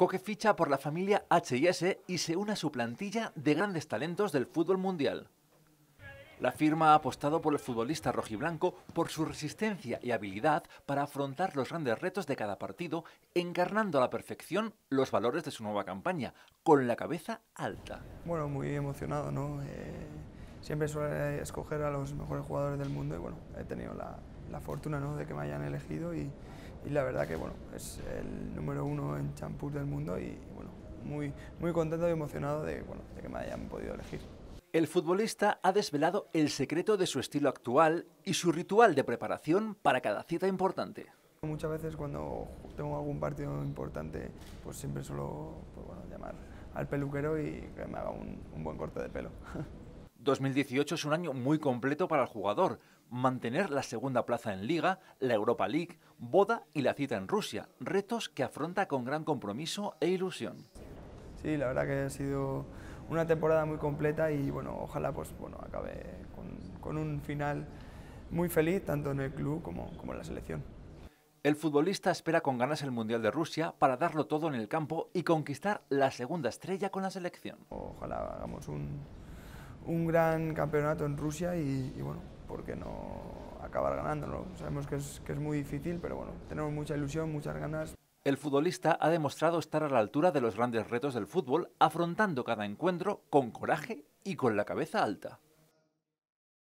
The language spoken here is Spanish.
Coque ficha por la familia H&S y se une a su plantilla de grandes talentos del fútbol mundial. La firma ha apostado por el futbolista rojiblanco por su resistencia y habilidad para afrontar los grandes retos de cada partido, encarnando a la perfección los valores de su nueva campaña, con la cabeza alta. Bueno, muy emocionado, ¿no? Eh, siempre suele escoger a los mejores jugadores del mundo y bueno, he tenido la, fortuna de que me hayan elegido y, y la verdad que bueno, es el número uno en champús del mundo y bueno, muy, muy contento y emocionado de, bueno, de que me hayan podido elegir. El futbolista ha desvelado el secreto de su estilo actual y su ritual de preparación para cada cita importante. Muchas veces cuando tengo algún partido importante, pues siempre suelo pues, bueno, llamar al peluquero y que me haga un buen corte de pelo. 2018 es un año muy completo para el jugador. Mantener la segunda plaza en Liga, la Europa League, boda y la cita en Rusia. Retos que afronta con gran compromiso e ilusión. Sí, la verdad que ha sido una temporada muy completa y bueno, ojalá pues bueno, acabe con, un final muy feliz tanto en el club como, como en la selección. El futbolista espera con ganas el Mundial de Rusia para darlo todo en el campo y conquistar la segunda estrella con la selección. Ojalá hagamos un, un gran campeonato en Rusia y, bueno, ¿por qué no acabar ganándolo? Sabemos que es, que es muy difícil, pero bueno, tenemos mucha ilusión, muchas ganas. El futbolista ha demostrado estar a la altura de los grandes retos del fútbol, afrontando cada encuentro con coraje y con la cabeza alta.